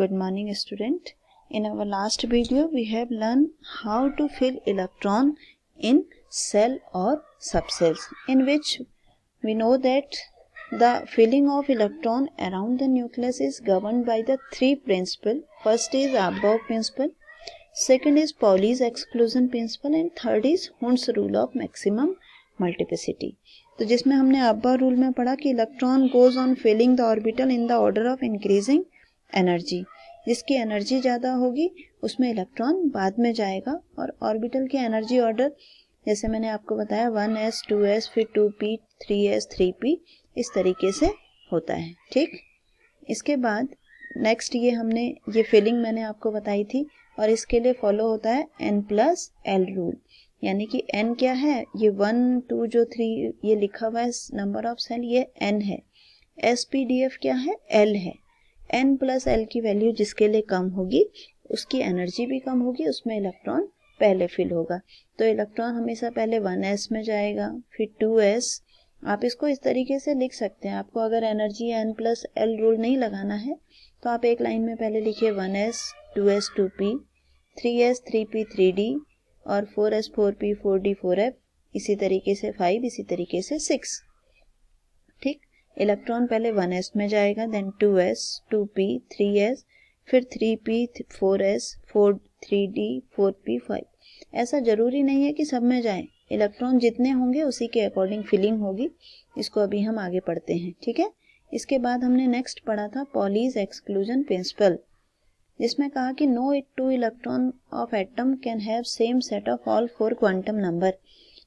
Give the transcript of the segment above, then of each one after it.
Good morning student. In our last video we have learned how to fill electron in cell or subcells in which we know that the filling of electron around the nucleus is governed by the three principle. First is above principle, second is Pauli's exclusion principle and third is Hund's rule of maximum मल्टीपेसिटी तो जिसमें हमने अब्बा rule में पढ़ा कि electron goes on filling the orbital in the order of increasing energy जिसकी energy ज़्यादा होगी उसमें इलेक्ट्रॉन बाद में जाएगा और ऑर्बिटल की एनर्जी ऑर्डर जैसे मैंने आपको बताया वन एस टू एस फिर two P three S three P इस तरीके से होता है ठीक इसके बाद नेक्स्ट ये हमने ये फिलिंग मैंने आपको बताई थी और इसके लिए फॉलो होता है एन प्लस एल रूल यानी कि एन क्या है ये वन टू जो थ्री ये लिखा हुआ है नंबर ऑफ सेल ये एन है एस पी डी एफ क्या है एल है एन प्लस एल की वैल्यू जिसके लिए कम होगी उसकी एनर्जी भी कम होगी उसमें इलेक्ट्रॉन पहले फिल होगा तो इलेक्ट्रॉन हमेशा पहले वन एस में जाएगा फिर टू एस आप इसको इस तरीके से लिख सकते हैं आपको अगर energy N plus L rule नहीं लगाना है तो आप एक लाइन में पहले लिखिए one S two S two P three S three P three D और four S four P four D four F इसी तरीके से फाइव इसी तरीके से सिक्स ठीक इलेक्ट्रॉन पहले 1s में जाएगा देन 2s, 2p, 3s, फिर 3p, 4s, 4d, 4p, 5 ऐसा जरूरी नहीं है कि सब में जाए इलेक्ट्रॉन जितने होंगे उसी के अकॉर्डिंग फिलिंग होगी इसको अभी हम आगे पढ़ते हैं ठीक है इसके बाद हमने नेक्स्ट पढ़ा था पॉलीज एक्सक्लूजन प्रिंसिपल जिसमें कहा कि no it two electron of atom can have same set of all four quantum number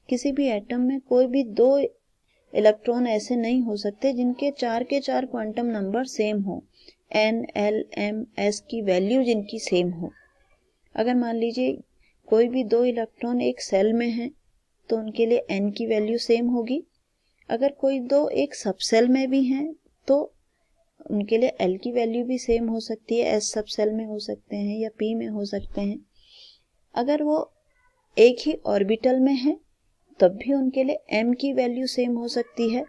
किसी भी एटम में कोई भी दो इलेक्ट्रॉन ऐसे नहीं हो सकते जिनके चार के चार क्वांटम नंबर सेम हो एन एल एम एस की वैल्यू जिनकी सेम हो अगर मान लीजिए कोई भी दो इलेक्ट्रॉन एक सेल में हैं तो उनके लिए एन की वैल्यू सेम होगी अगर कोई दो एक सबसेल में भी हैं तो उनके लिए एल की वैल्यू भी सेम हो सकती है एस सब सेल में हो सकते हैं या पी में हो सकते हैं अगर वो एक ही ऑर्बिटल में है तब भी उनके लिए एम की वैल्यू सेम हो सकती है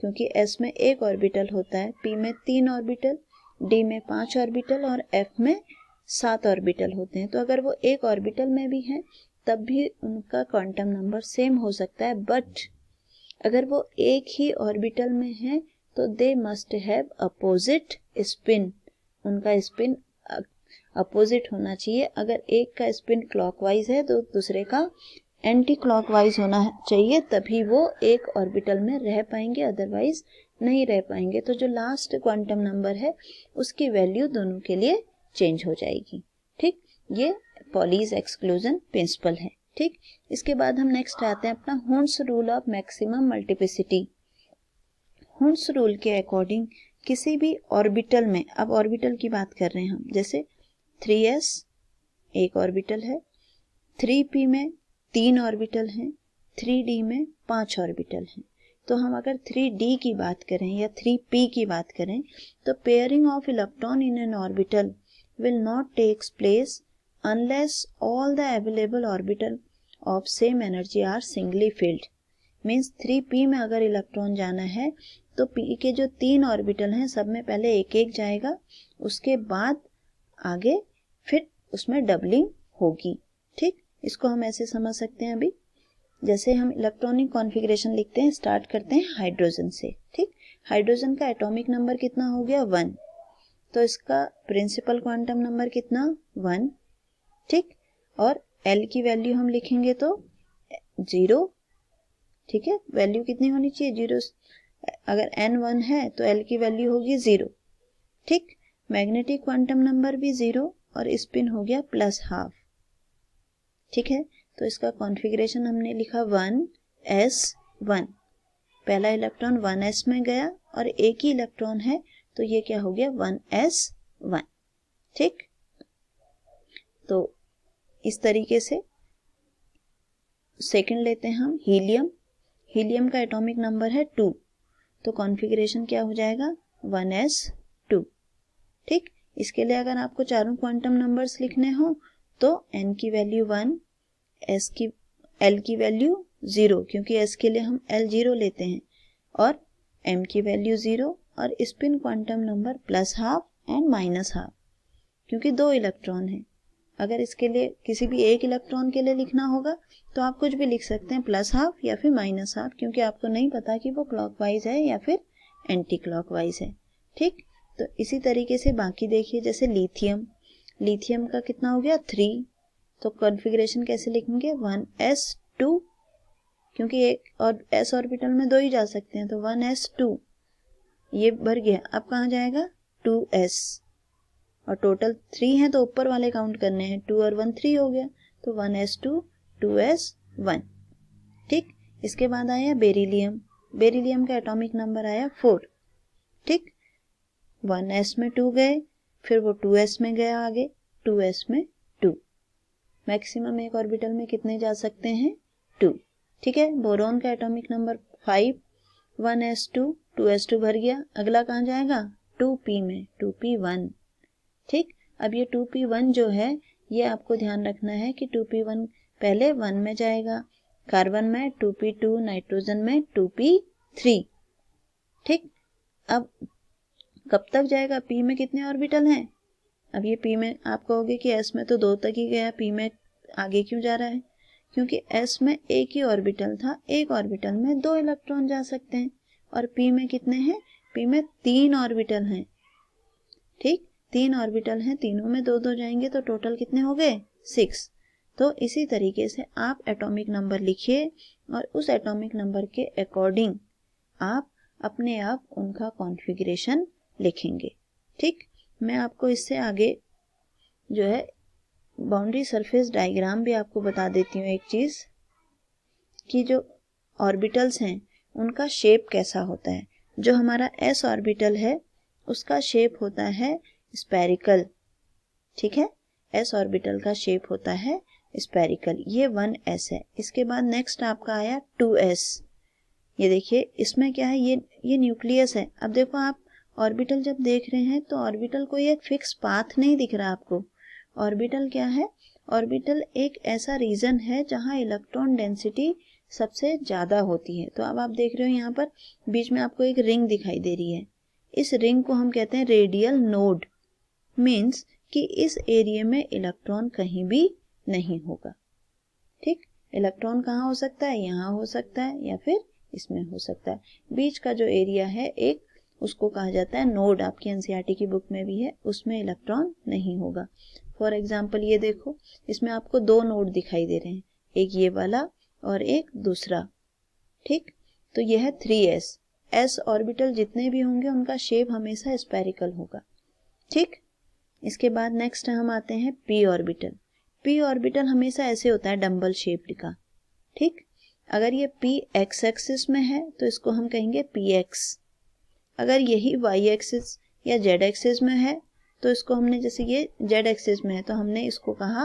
क्योंकि एस में एक ऑर्बिटल होता है पी में तीन ऑर्बिटल डी में पांच ऑर्बिटल और एफ में सात ऑर्बिटल होते हैं तो अगर वो एक ऑर्बिटल में भी हैं तब भी उनका क्वांटम नंबर सेम हो सकता है बट अगर वो एक ही ऑर्बिटल में हैं तो they must have opposite spin उनका स्पिन अपोजिट होना चाहिए अगर एक का स्पिन क्लॉकवाइज है तो दूसरे का एंटी क्लॉक होना चाहिए तभी वो एक ऑर्बिटल में रह पाएंगे अदरवाइज नहीं रह पाएंगे तो जो लास्ट क्वांटम नंबर है उसकी वैल्यू दोनों के लिए चेंज हो जाएगी ठीक ये पॉलीज एक्सक्लूजन प्रिंसिपल है ठीक इसके बाद हम नेक्स्ट आते हैं अपना Hund's rule of maximum multiplicity Hund's rule के अकॉर्डिंग किसी भी ऑर्बिटल में अब ऑर्बिटल की बात कर रहे हैं हम जैसे 3s एक ऑर्बिटल है 3p में तीन ऑर्बिटल हैं थ्री डी में पांच ऑर्बिटल हैं तो हम अगर थ्री डी की बात करें या थ्री पी की बात करें तो pairing of electron in an orbital will not takes place unless all the available orbital of same energy are singly filled means three P में अगर इलेक्ट्रॉन जाना है तो पी के जो तीन ऑर्बिटल हैं सब में पहले एक एक जाएगा उसके बाद आगे फिर उसमें डबलिंग होगी ठीक इसको हम ऐसे समझ सकते हैं अभी जैसे हम इलेक्ट्रॉनिक कॉन्फ़िगरेशन लिखते हैं स्टार्ट करते हैं हाइड्रोजन से ठीक हाइड्रोजन का एटॉमिक नंबर कितना हो गया वन तो इसका प्रिंसिपल क्वांटम नंबर कितना वन ठीक और एल की वैल्यू हम लिखेंगे तो जीरो ठीक है वैल्यू कितनी होनी चाहिए जीरो अगर एन वन है तो एल की वैल्यू होगी जीरो ठीक मैग्नेटिक क्वांटम नंबर भी जीरो और स्पिन हो गया प्लस हाफ ठीक है तो इसका कॉन्फ़िगरेशन हमने लिखा वन एस वन पहला इलेक्ट्रॉन वन एस में गया और एक ही इलेक्ट्रॉन है तो ये क्या हो गया वन एस वन ठीक तो इस तरीके से सेकंड लेते हैं हम हीलियम हीलियम का एटॉमिक नंबर है टू तो कॉन्फ़िगरेशन क्या हो जाएगा वन एस टू ठीक इसके लिए अगर आपको चारों क्वांटम नंबर्स लिखने हो तो एन की वैल्यू वन एस की एल की वैल्यू ज़ीरो क्योंकि एस के लिए हम एल ज़ीरो लेते हैं और एम की वैल्यू ज़ीरो और spin quantum number plus half and minus half क्योंकि दो इलेक्ट्रॉन है अगर इसके लिए किसी भी एक इलेक्ट्रॉन के लिए लिखना होगा तो आप कुछ भी लिख सकते हैं प्लस हाफ या फिर माइनस हाफ क्योंकि आपको नहीं पता कि वो क्लॉकवाइज है या फिर एंटी क्लॉकवाइज है ठीक तो इसी तरीके से बाकी देखिए जैसे लिथियम लिथियम का कितना हो गया थ्री तो कॉन्फ़िगरेशन कैसे लिखेंगे वन एस टू क्योंकि एक और एस ऑर्बिटल में दो ही जा सकते हैं तो वन एस टू ये भर गया अब कहाँ जाएगा टू एस और टोटल थ्री हैं तो ऊपर वाले काउंट करने हैं टू और वन थ्री हो गया तो one S two two S one ठीक इसके बाद आया बेरिलियम बेरिलियम का एटॉमिक नंबर आया फोर ठीक वन एस में टू गए फिर वो टू एस में गया आगे टू एस में मैक्सिमम एक ऑर्बिटल में कितने जा सकते हैं टू ठीक है बोरोन का atomic number five one S two two S two भर गया अगला कहाँ जाएगा टू पी में टू पी वन ठीक अब ये टू पी वन जो है ये आपको ध्यान रखना है कि टू पी वन पहले वन में जाएगा कार्बन में टू पी टू नाइट्रोजन में टू पी थ्री ठीक अब कब तक जाएगा पी में कितने ऑर्बिटल हैं अब ये पी में आप कहोगे कि एस में तो दो तक ही गया पी में आगे क्यों जा रहा है क्योंकि एस में एक ही ऑर्बिटल था एक ऑर्बिटल में दो इलेक्ट्रॉन जा सकते हैं और पी में कितने हैं पी में तीन ऑर्बिटल हैं ठीक तीन ऑर्बिटल हैं तीनों में दो दो जाएंगे तो टोटल कितने हो गए सिक्स तो इसी तरीके से आप एटॉमिक नंबर लिखिए और उस एटॉमिक नंबर के अकॉर्डिंग आप अपने आप उनका कॉन्फ़िगरेशन लिखेंगे ठीक मैं आपको इससे आगे जो है बाउंड्री सरफेस डायग्राम भी आपको बता देती हूँ एक चीज़ कि जो ऑर्बिटल्स हैं उनका शेप कैसा होता है जो हमारा एस ऑर्बिटल है उसका शेप होता है स्पेरिकल ठीक है एस ऑर्बिटल का शेप होता है स्पेरिकल ये वन एस है इसके बाद नेक्स्ट आपका आया टू एस ये देखिए इसमें क्या है ये ये न्यूक्लियस है अब देखो आप ऑर्बिटल जब देख रहे हैं तो ऑर्बिटल कोई एक फिक्स पाथ नहीं दिख रहा आपको ऑर्बिटल क्या है ऑर्बिटल एक ऐसा रीजन है जहाँ इलेक्ट्रॉन डेंसिटी सबसे ज़्यादा होती है तो अब आप देख रहे हो यहाँ पर बीच में आपको एक रिंग दिखाई दे रही है इस रिंग को हम कहते हैं रेडियल नोड मीन्स कि इस एरिया में इलेक्ट्रॉन कहीं भी नहीं होगा ठीक इलेक्ट्रॉन कहाँ हो सकता है यहाँ हो सकता है या फिर इसमें हो सकता है बीच का जो एरिया है एक उसको कहा जाता है नोड आपकी एनसीईआरटी e की बुक में भी है उसमें इलेक्ट्रॉन नहीं होगा फॉर एग्जाम्पल ये देखो इसमें आपको दो नोड दिखाई दे रहे हैं एक ये वाला और एक दूसरा ठीक तो यह है थ्री एस एस ऑर्बिटल जितने भी होंगे उनका शेप हमेशा स्पेरिकल होगा ठीक इसके बाद नेक्स्ट हम आते हैं पी ऑर्बिटल पी ऑर्बिटल हमेशा ऐसे होता है डम्बल शेप्ड का ठीक अगर ये पी एक्स एक्सिस में है तो इसको हम कहेंगे पी एक्स अगर यही वाई एक्सिस या जेड एक्सिस में है तो इसको हमने जैसे ये जेड एक्सिस में है तो हमने इसको कहा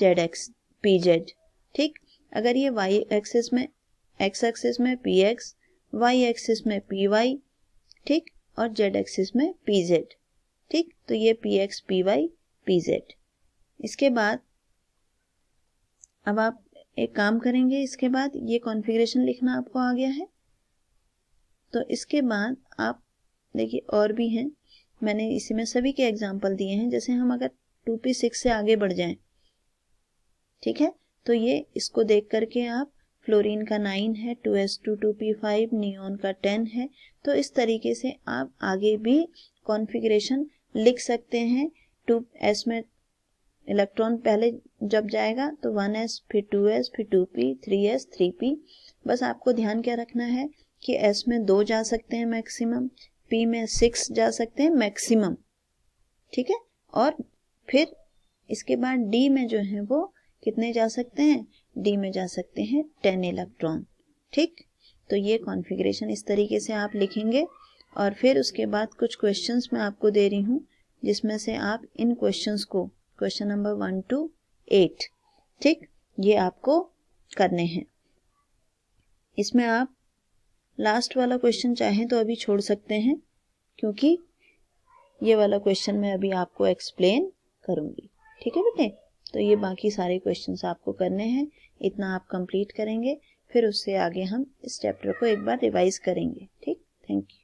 जेड एक्स पी जेड ठीक अगर ये वाई एक्सिस में एक्स एक्सिस में पी एक्स वाई एक्सिस में पी वाई ठीक और जेड एक्सिस में पी जेड ठीक तो ये P X P Y P Z इसके बाद अब आप एक काम करेंगे इसके बाद ये कॉन्फ़िगरेशन लिखना आपको आ गया है तो इसके बाद आप देखिए और भी हैं मैंने इसी में सभी के एग्जाम्पल दिए हैं जैसे हम अगर टू पी सिक्स से आगे बढ़ जाएं ठीक है तो ये इसको देख करके आप फ्लोरीन का नाइन है two S two two p five neon का टेन है तो इस तरीके से आप आगे भी कॉन्फ़िगरेशन लिख सकते हैं टू एस में इलेक्ट्रॉन पहले जब जाएगा तो वन एस फिर टू एस फिर two P three S three p बस आपको ध्यान क्या रखना है कि एस में दो जा सकते हैं मैक्सिमम पी में सिक्स जा सकते हैं मैक्सिमम ठीक है और फिर इसके बाद डी में जो है वो कितने जा सकते हैं डी में जा सकते हैं टेन इलेक्ट्रॉन ठीक तो ये कॉन्फ़िगरेशन इस तरीके से आप लिखेंगे और फिर उसके बाद कुछ क्वेश्चंस मैं आपको दे रही हूँ जिसमें से आप इन क्वेश्चंस को question number one two eight ठीक ये आपको करने हैं इसमें आप लास्ट वाला क्वेश्चन चाहें तो अभी छोड़ सकते हैं क्योंकि ये वाला क्वेश्चन मैं अभी आपको एक्सप्लेन करूंगी ठीक है बेटे तो ये बाकी सारे क्वेश्चन आपको करने हैं इतना आप कंप्लीट करेंगे फिर उससे आगे हम इस चैप्टर को एक बार रिवाइज करेंगे ठीक थैंक यू